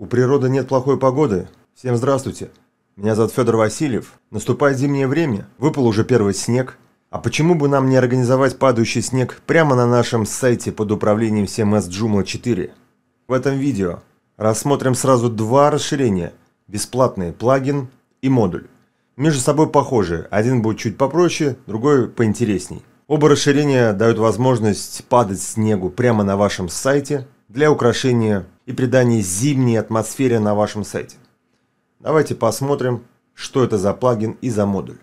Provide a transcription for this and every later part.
У природы нет плохой погоды. Всем здравствуйте. Меня зовут Федор Васильев. Наступает зимнее время, выпал уже первый снег. А почему бы нам не организовать падающий снег прямо на нашем сайте под управлением CMS Joomla 4? В этом видео рассмотрим сразу два расширения. Бесплатные плагин и модуль. Между собой похожи, один будет чуть попроще, другой поинтересней. Оба расширения дают возможность падать снегу прямо на вашем сайте для украшения и придание зимней атмосфере на вашем сайте. Давайте посмотрим, что это за плагин и за модуль.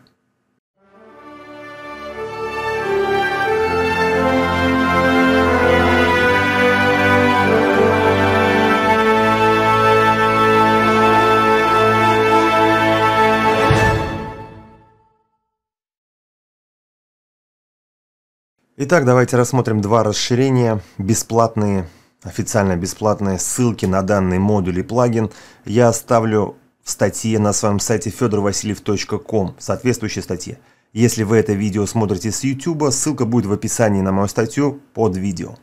Итак, давайте рассмотрим два расширения бесплатные Официально бесплатные ссылки на данный модуль и плагин я оставлю в статье на своем сайте fedorvasiliev.com, в соответствующей статье. Если вы это видео смотрите с YouTube, ссылка будет в описании на мою статью под видео.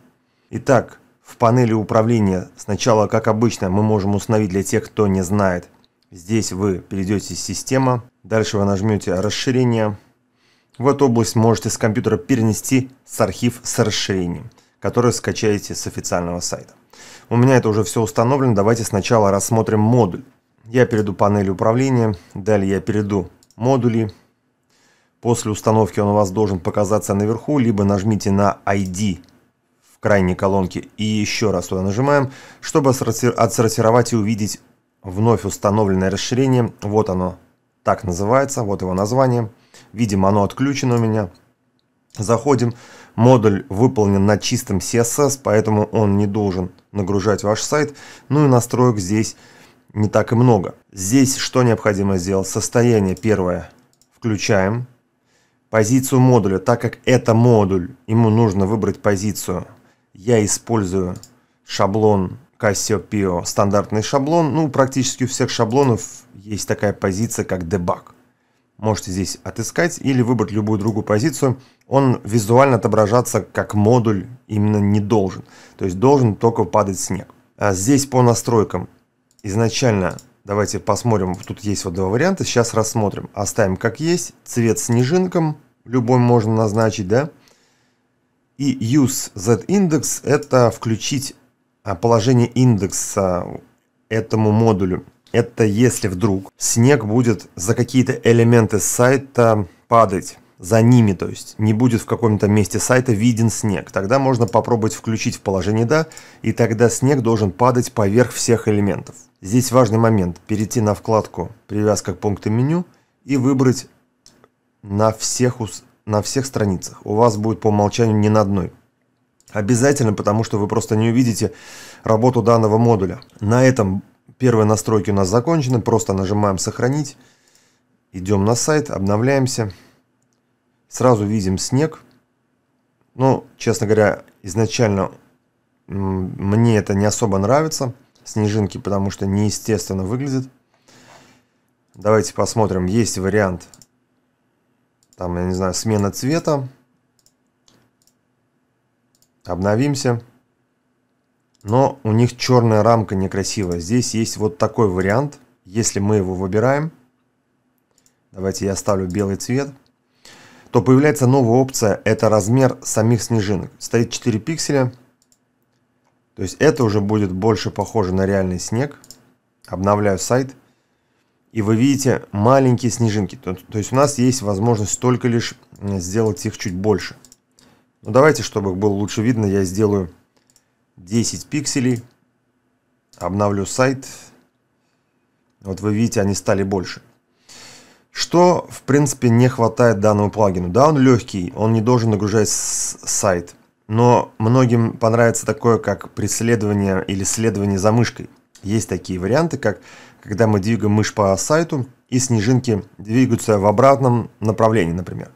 Итак, в панели управления сначала, как обычно, мы можем установить для тех, кто не знает. Здесь вы перейдете в «Система», дальше вы нажмете «Расширение». В эту область можете с компьютера перенести с архив с расширением – которые скачаете с официального сайта. У меня это уже все установлено, давайте сначала рассмотрим модуль. Я перейду панель управления, далее я перейду модули. После установки он у вас должен показаться наверху, либо нажмите на ID в крайней колонке и еще раз туда нажимаем, чтобы отсортировать и увидеть вновь установленное расширение. Вот оно так называется, вот его название. Видимо, оно отключено у меня. Заходим. Модуль выполнен на чистом CSS, поэтому он не должен нагружать ваш сайт. Ну и настроек здесь не так и много. Здесь что необходимо сделать? Состояние первое включаем. Позицию модуля, так как это модуль, ему нужно выбрать позицию. Я использую шаблон Cassiopeia, стандартный шаблон. Ну, практически у всех шаблонов есть такая позиция, как Debug можете здесь отыскать или выбрать любую другую позицию, он визуально отображаться как модуль именно не должен. То есть должен только падать снег. А здесь по настройкам изначально давайте посмотрим, тут есть вот два варианта, сейчас рассмотрим. Оставим как есть, цвет снежинкам любой можно назначить, да. И use z-index это включить а, положение индекса этому модулю. Это если вдруг снег будет за какие-то элементы сайта падать за ними, то есть не будет в каком-то месте сайта виден снег. Тогда можно попробовать включить в положение «да», и тогда снег должен падать поверх всех элементов. Здесь важный момент – перейти на вкладку «Привязка к пункту меню» и выбрать на всех, на всех страницах. У вас будет по умолчанию не на одной. Обязательно, потому что вы просто не увидите работу данного модуля. На этом Первые настройки у нас закончены, просто нажимаем «Сохранить». Идем на сайт, обновляемся. Сразу видим снег. Ну, честно говоря, изначально мне это не особо нравится. Снежинки, потому что неестественно выглядит. Давайте посмотрим. Есть вариант. Там, я не знаю, смена цвета. Обновимся но у них черная рамка некрасивая. Здесь есть вот такой вариант, если мы его выбираем, давайте я ставлю белый цвет, то появляется новая опция, это размер самих снежинок. Стоит 4 пикселя, то есть это уже будет больше похоже на реальный снег. Обновляю сайт, и вы видите маленькие снежинки. То, то есть у нас есть возможность только лишь сделать их чуть больше. Но ну, давайте, чтобы их было лучше видно, я сделаю 10 пикселей. Обновлю сайт. Вот вы видите, они стали больше. Что, в принципе, не хватает данному плагину. Да, он легкий, он не должен нагружать сайт. Но многим понравится такое, как преследование или следование за мышкой. Есть такие варианты, как когда мы двигаем мышь по сайту, и снежинки двигаются в обратном направлении, например.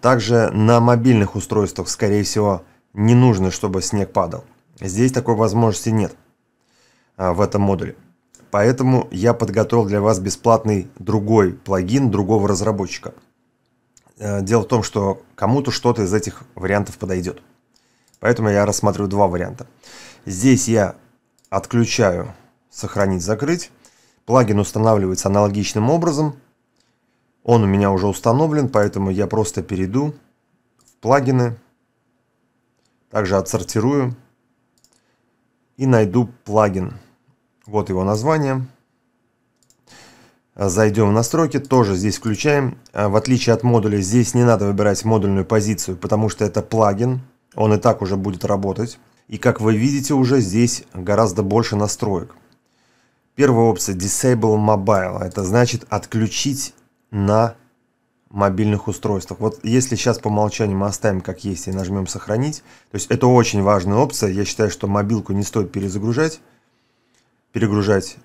Также на мобильных устройствах, скорее всего, не нужно, чтобы снег падал. Здесь такой возможности нет а, в этом модуле. Поэтому я подготовил для вас бесплатный другой плагин другого разработчика. Э, дело в том, что кому-то что-то из этих вариантов подойдет. Поэтому я рассматриваю два варианта. Здесь я отключаю «Сохранить, закрыть». Плагин устанавливается аналогичным образом. Он у меня уже установлен, поэтому я просто перейду в плагины. Также отсортирую и найду плагин. Вот его название. Э, зайдем в настройки, тоже здесь включаем. Э, в отличие от модуля, здесь не надо выбирать модульную позицию, потому что это плагин, он и так уже будет работать. И как вы видите, уже здесь гораздо больше настроек. Первая опция Disable Mobile, это значит отключить на мобильных устройствах. Вот если сейчас по умолчанию мы оставим как есть и нажмем сохранить, то есть это очень важная опция. Я считаю, что мобилку не стоит перезагружать, перегружать.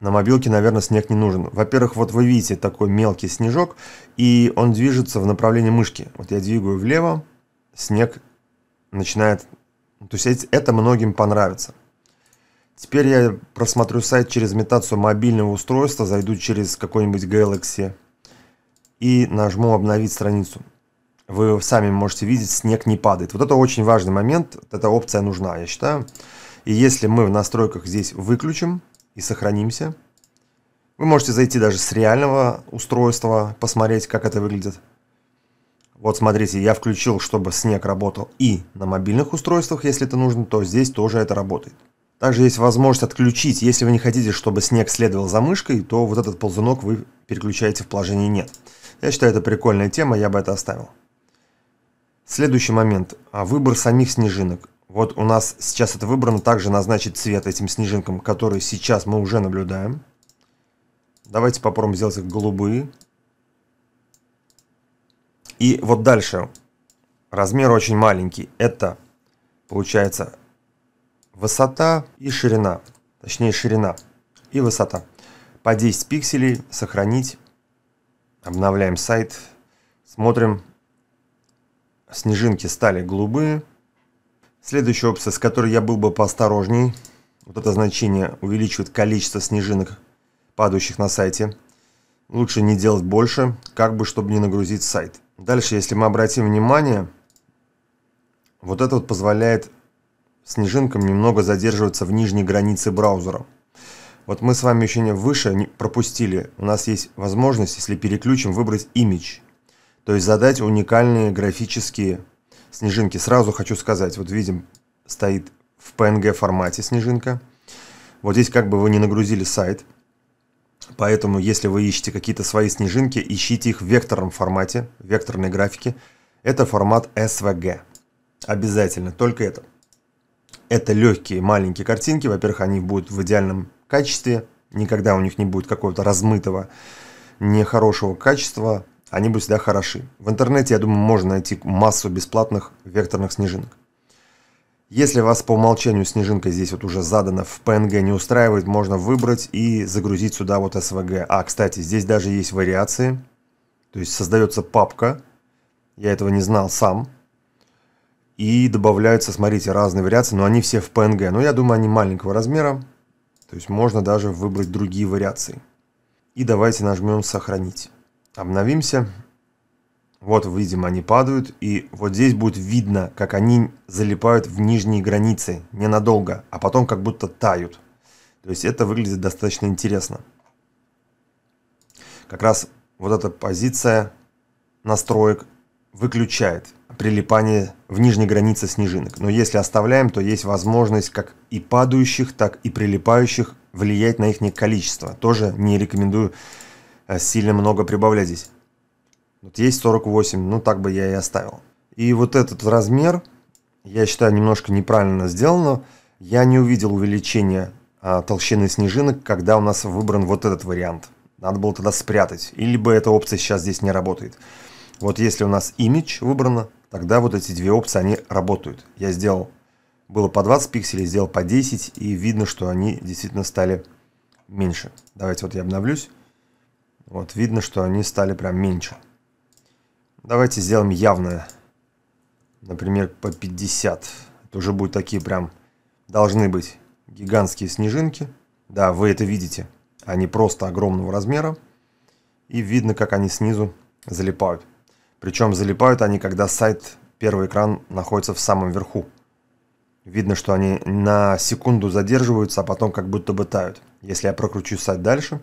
На мобилке, наверное, снег не нужен. Во-первых, вот вы видите такой мелкий снежок, и он движется в направлении мышки. Вот я двигаю влево, снег начинает... Ну, то есть это многим понравится. Теперь я просмотрю сайт через имитацию мобильного устройства, зайду через какой-нибудь Galaxy и нажму «Обновить страницу». Вы сами можете видеть, снег не падает. Вот это очень важный момент, эта опция нужна, я считаю. И если мы в настройках здесь выключим и сохранимся, вы можете зайти даже с реального устройства, посмотреть, как это выглядит. Вот смотрите, я включил, чтобы снег работал и на мобильных устройствах, если это нужно, то здесь тоже это работает. Также есть возможность отключить, если вы не хотите, чтобы снег следовал за мышкой, то вот этот ползунок вы переключаете в положение «нет». Я считаю, это прикольная тема, я бы это оставил. Следующий момент. А, выбор самих снежинок. Вот у нас сейчас это выбрано, также назначить цвет этим снежинкам, которые сейчас мы уже наблюдаем. Давайте попробуем сделать их голубые. И вот дальше. Размер очень маленький. Это получается высота и ширина. Точнее ширина и высота. По 10 пикселей сохранить. Обновляем сайт. Смотрим. Снежинки стали голубые. Следующая опция, с которой я был бы поосторожней. Вот это значение увеличивает количество снежинок, падающих на сайте. Лучше не делать больше, как бы, чтобы не нагрузить сайт. Дальше, если мы обратим внимание, вот это вот позволяет снежинкам немного задерживаться в нижней границе браузера. Вот мы с вами еще не выше не пропустили. У нас есть возможность, если переключим, выбрать имидж. То есть задать уникальные графические снежинки. Сразу хочу сказать, вот видим, стоит в PNG формате снежинка. Вот здесь как бы вы не нагрузили сайт. Поэтому, если вы ищете какие-то свои снежинки, ищите их в векторном формате, в векторной графике. Это формат SVG. Обязательно, только это. Это легкие маленькие картинки. Во-первых, они будут в идеальном качестве, никогда у них не будет какого-то размытого, нехорошего качества, они будут всегда хороши. В интернете, я думаю, можно найти массу бесплатных векторных снежинок. Если вас по умолчанию снежинка здесь вот уже задана в PNG не устраивает, можно выбрать и загрузить сюда вот SVG. А, кстати, здесь даже есть вариации, то есть создается папка, я этого не знал сам, и добавляются, смотрите, разные вариации, но они все в PNG. Но ну, я думаю, они маленького размера, то есть можно даже выбрать другие вариации. И давайте нажмем «Сохранить». Обновимся. Вот, видим, они падают. И вот здесь будет видно, как они залипают в нижние границы ненадолго, а потом как будто тают. То есть это выглядит достаточно интересно. Как раз вот эта позиция настроек выключает прилипание в нижней границе снежинок. Но если оставляем, то есть возможность как и падающих, так и прилипающих влиять на их количество. Тоже не рекомендую э, сильно много прибавлять здесь. Вот есть 48, ну так бы я и оставил. И вот этот размер, я считаю, немножко неправильно сделано. Я не увидел увеличения а, толщины снежинок, когда у нас выбран вот этот вариант. Надо было тогда спрятать. Или бы эта опция сейчас здесь не работает. Вот если у нас image выбрано тогда вот эти две опции, они работают. Я сделал, было по 20 пикселей, сделал по 10, и видно, что они действительно стали меньше. Давайте вот я обновлюсь. Вот, видно, что они стали прям меньше. Давайте сделаем явное, например, по 50. Это уже будут такие прям, должны быть гигантские снежинки. Да, вы это видите. Они просто огромного размера. И видно, как они снизу залипают. Причем залипают они, когда сайт первый экран находится в самом верху. Видно, что они на секунду задерживаются, а потом как будто бы тают. Если я прокручу сайт дальше,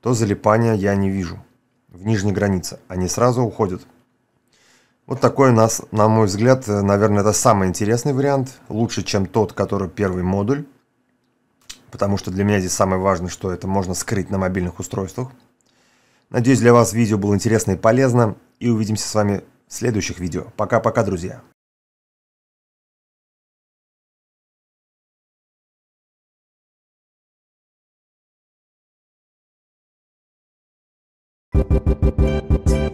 то залипания я не вижу. В нижней границе. Они сразу уходят. Вот такой у нас, на мой взгляд, э, наверное, это самый интересный вариант. Лучше, чем тот, который первый модуль. Потому что для меня здесь самое важное, что это можно скрыть на мобильных устройствах. Надеюсь, для вас видео было интересно и полезно и увидимся с вами в следующих видео. Пока-пока, друзья! Thank you.